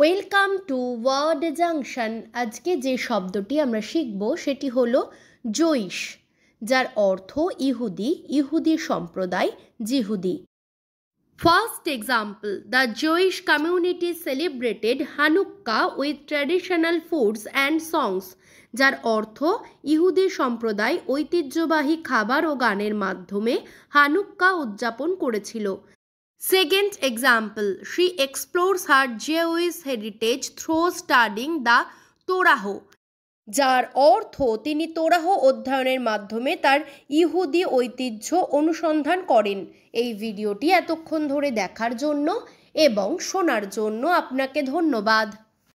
Welcome to word junction আজকে যে শব্দটি আমরা শিখব সেটি হলো জৈশ যার অর্থ ইহুদি ইহুদি সম্প্রদায় জিহুদি first example the Jewish community celebrated Hanukkah with traditional foods and songs যার অর্থ ইহুদি সম্প্রদায় ঐতিহ্যবাহী খাবার ও গানের মাধ্যমে হানুক্কা উদযাপন করেছিল Second example, she explores her Jewish heritage through studying the Torah. যার অর্থ তিনি তোরাহ অধ্যয়নের মাধ্যমে তার ইহুদি ঐতিহ্য অনুসন্ধান করেন এই ভিডিওটি এতক্ষণ ধরে দেখার জন্য এবং শোনার জন্য আপনাকে ধন্যবাদ